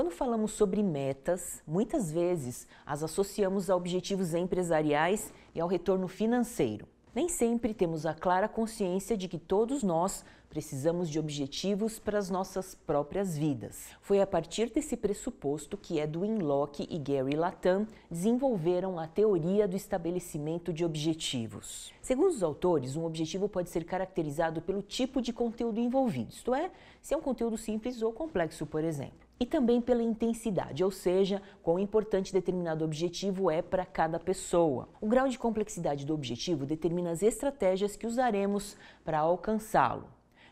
Quando falamos sobre metas, muitas vezes as associamos a objetivos empresariais e ao retorno financeiro. Nem sempre temos a clara consciência de que todos nós precisamos de objetivos para as nossas próprias vidas. Foi a partir desse pressuposto que Edwin Locke e Gary Latan desenvolveram a teoria do estabelecimento de objetivos. Segundo os autores, um objetivo pode ser caracterizado pelo tipo de conteúdo envolvido, isto é, se é um conteúdo simples ou complexo, por exemplo e também pela intensidade, ou seja, quão importante determinado objetivo é para cada pessoa. O grau de complexidade do objetivo determina as estratégias que usaremos para alcançá-lo.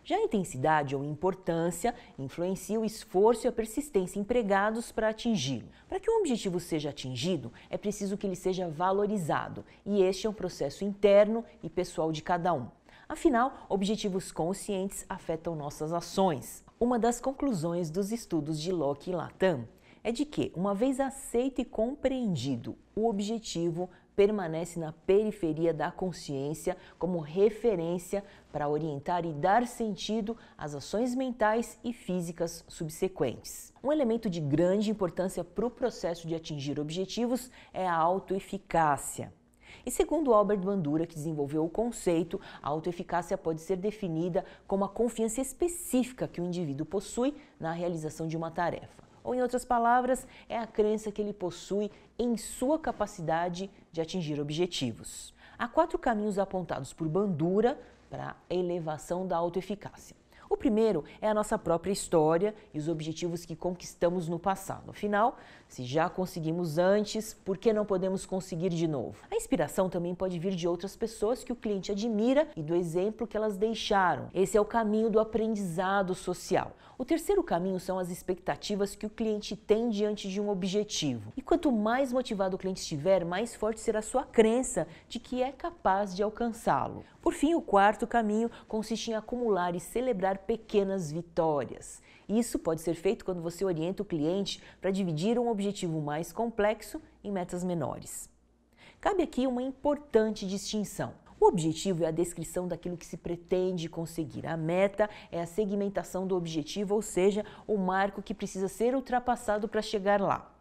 Já a intensidade ou importância influencia o esforço e a persistência empregados para atingi-lo. Para que um objetivo seja atingido, é preciso que ele seja valorizado, e este é um processo interno e pessoal de cada um. Afinal, objetivos conscientes afetam nossas ações. Uma das conclusões dos estudos de Locke e Latam é de que, uma vez aceito e compreendido, o objetivo permanece na periferia da consciência como referência para orientar e dar sentido às ações mentais e físicas subsequentes. Um elemento de grande importância para o processo de atingir objetivos é a autoeficácia. E segundo Albert Bandura, que desenvolveu o conceito, a autoeficácia pode ser definida como a confiança específica que o indivíduo possui na realização de uma tarefa. Ou, em outras palavras, é a crença que ele possui em sua capacidade de atingir objetivos. Há quatro caminhos apontados por Bandura para a elevação da autoeficácia primeiro é a nossa própria história e os objetivos que conquistamos no passado. Afinal, se já conseguimos antes, por que não podemos conseguir de novo? A inspiração também pode vir de outras pessoas que o cliente admira e do exemplo que elas deixaram. Esse é o caminho do aprendizado social. O terceiro caminho são as expectativas que o cliente tem diante de um objetivo. E quanto mais motivado o cliente estiver, mais forte será a sua crença de que é capaz de alcançá-lo. Por fim, o quarto caminho consiste em acumular e celebrar pequenas vitórias. Isso pode ser feito quando você orienta o cliente para dividir um objetivo mais complexo em metas menores. Cabe aqui uma importante distinção. O objetivo é a descrição daquilo que se pretende conseguir. A meta é a segmentação do objetivo, ou seja, o marco que precisa ser ultrapassado para chegar lá.